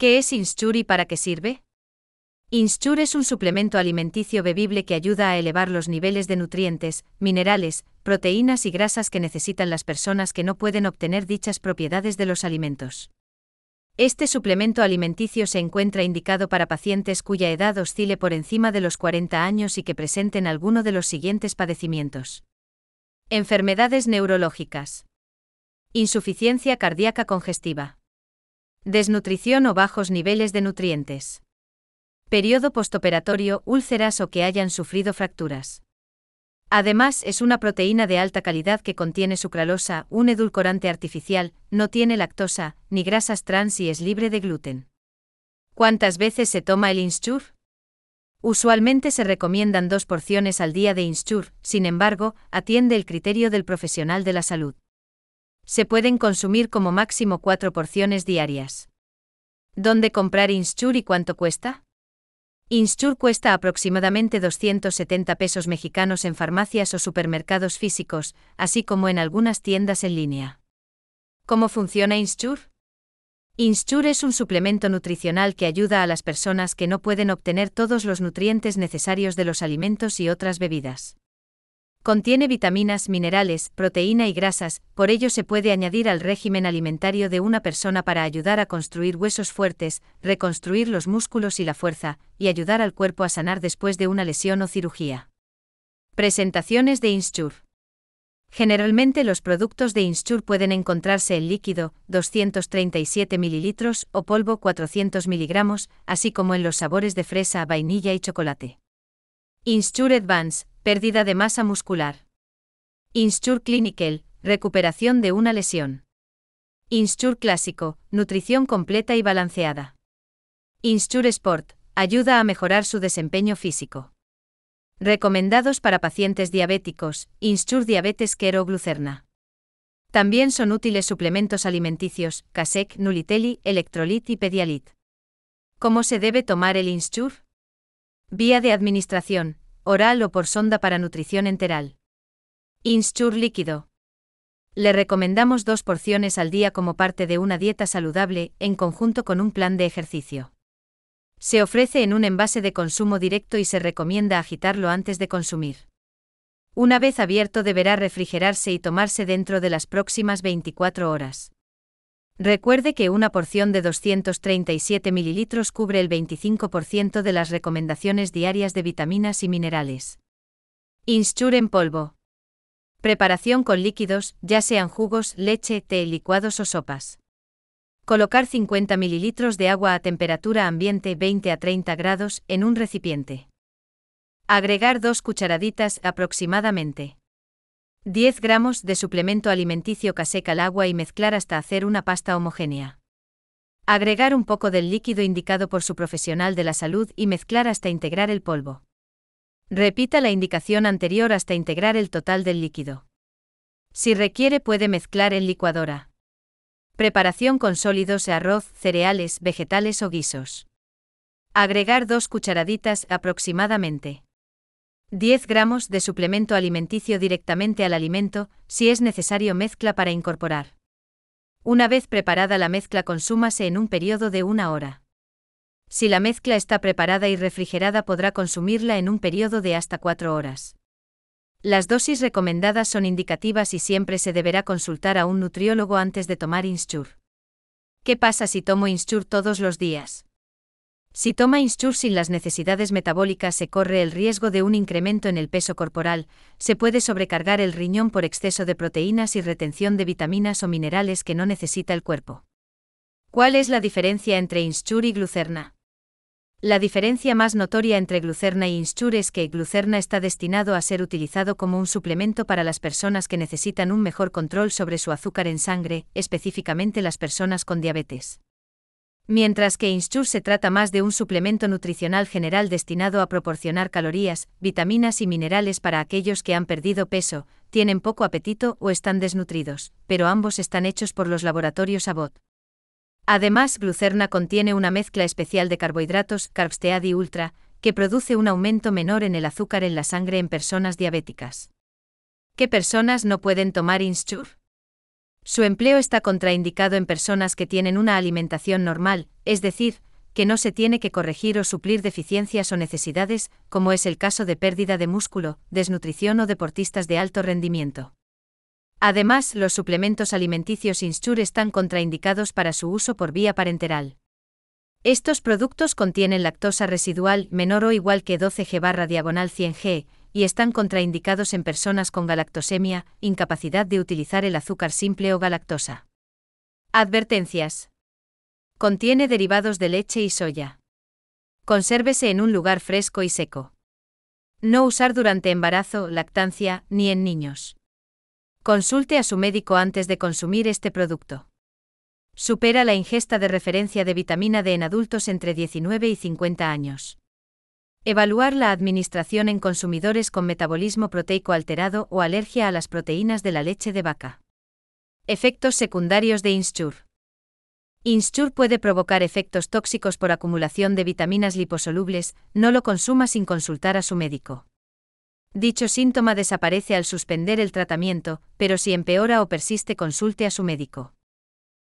¿Qué es Insture y para qué sirve? Insture es un suplemento alimenticio bebible que ayuda a elevar los niveles de nutrientes, minerales, proteínas y grasas que necesitan las personas que no pueden obtener dichas propiedades de los alimentos. Este suplemento alimenticio se encuentra indicado para pacientes cuya edad oscile por encima de los 40 años y que presenten alguno de los siguientes padecimientos. Enfermedades neurológicas. Insuficiencia cardíaca congestiva. Desnutrición o bajos niveles de nutrientes. Periodo postoperatorio, úlceras o que hayan sufrido fracturas. Además, es una proteína de alta calidad que contiene sucralosa, un edulcorante artificial, no tiene lactosa, ni grasas trans y es libre de gluten. ¿Cuántas veces se toma el instur Usualmente se recomiendan dos porciones al día de instur sin embargo, atiende el criterio del profesional de la salud se pueden consumir como máximo cuatro porciones diarias. ¿Dónde comprar Insure y cuánto cuesta? Insure cuesta aproximadamente 270 pesos mexicanos en farmacias o supermercados físicos, así como en algunas tiendas en línea. ¿Cómo funciona Insure? Insure es un suplemento nutricional que ayuda a las personas que no pueden obtener todos los nutrientes necesarios de los alimentos y otras bebidas. Contiene vitaminas, minerales, proteína y grasas, por ello se puede añadir al régimen alimentario de una persona para ayudar a construir huesos fuertes, reconstruir los músculos y la fuerza, y ayudar al cuerpo a sanar después de una lesión o cirugía. Presentaciones de Insture. Generalmente los productos de Insture pueden encontrarse en líquido, 237 ml o polvo 400 mg, así como en los sabores de fresa, vainilla y chocolate. Insture Advance, pérdida de masa muscular. Insure Clinical, recuperación de una lesión. Insur Clásico, nutrición completa y balanceada. Insur Sport, ayuda a mejorar su desempeño físico. Recomendados para pacientes diabéticos, Insure Diabetes QUERO Glucerna. También son útiles suplementos alimenticios, Casec, Nuliteli, Electrolit y Pedialit. ¿Cómo se debe tomar el Insur? Vía de administración, oral o por sonda para nutrición enteral. Instur líquido. Le recomendamos dos porciones al día como parte de una dieta saludable en conjunto con un plan de ejercicio. Se ofrece en un envase de consumo directo y se recomienda agitarlo antes de consumir. Una vez abierto deberá refrigerarse y tomarse dentro de las próximas 24 horas. Recuerde que una porción de 237 mililitros cubre el 25% de las recomendaciones diarias de vitaminas y minerales. Insure en polvo. Preparación con líquidos, ya sean jugos, leche, té, licuados o sopas. Colocar 50 mililitros de agua a temperatura ambiente 20 a 30 grados en un recipiente. Agregar dos cucharaditas aproximadamente 10 gramos de suplemento alimenticio caseca al agua y mezclar hasta hacer una pasta homogénea. Agregar un poco del líquido indicado por su profesional de la salud y mezclar hasta integrar el polvo. Repita la indicación anterior hasta integrar el total del líquido. Si requiere puede mezclar en licuadora. Preparación con sólidos arroz, cereales, vegetales o guisos. Agregar dos cucharaditas aproximadamente. 10 gramos de suplemento alimenticio directamente al alimento, si es necesario mezcla para incorporar. Una vez preparada la mezcla consúmase en un periodo de una hora. Si la mezcla está preparada y refrigerada podrá consumirla en un periodo de hasta cuatro horas. Las dosis recomendadas son indicativas y siempre se deberá consultar a un nutriólogo antes de tomar Insure. ¿Qué pasa si tomo Insure todos los días? Si toma INSCHUR sin las necesidades metabólicas se corre el riesgo de un incremento en el peso corporal, se puede sobrecargar el riñón por exceso de proteínas y retención de vitaminas o minerales que no necesita el cuerpo. ¿Cuál es la diferencia entre INSCHUR y glucerna? La diferencia más notoria entre glucerna y INSCHUR es que glucerna está destinado a ser utilizado como un suplemento para las personas que necesitan un mejor control sobre su azúcar en sangre, específicamente las personas con diabetes mientras que Insure se trata más de un suplemento nutricional general destinado a proporcionar calorías, vitaminas y minerales para aquellos que han perdido peso, tienen poco apetito o están desnutridos, pero ambos están hechos por los laboratorios Abbott. Además, Glucerna contiene una mezcla especial de carbohidratos, Carbsteady y Ultra, que produce un aumento menor en el azúcar en la sangre en personas diabéticas. ¿Qué personas no pueden tomar Insure? Su empleo está contraindicado en personas que tienen una alimentación normal, es decir, que no se tiene que corregir o suplir deficiencias o necesidades, como es el caso de pérdida de músculo, desnutrición o deportistas de alto rendimiento. Además, los suplementos alimenticios Insure están contraindicados para su uso por vía parenteral. Estos productos contienen lactosa residual menor o igual que 12G barra diagonal 100G, y están contraindicados en personas con galactosemia, incapacidad de utilizar el azúcar simple o galactosa. Advertencias. Contiene derivados de leche y soya. Consérvese en un lugar fresco y seco. No usar durante embarazo, lactancia, ni en niños. Consulte a su médico antes de consumir este producto. Supera la ingesta de referencia de vitamina D en adultos entre 19 y 50 años. Evaluar la administración en consumidores con metabolismo proteico alterado o alergia a las proteínas de la leche de vaca. Efectos secundarios de INSCHUR INSCHUR puede provocar efectos tóxicos por acumulación de vitaminas liposolubles, no lo consuma sin consultar a su médico. Dicho síntoma desaparece al suspender el tratamiento, pero si empeora o persiste consulte a su médico.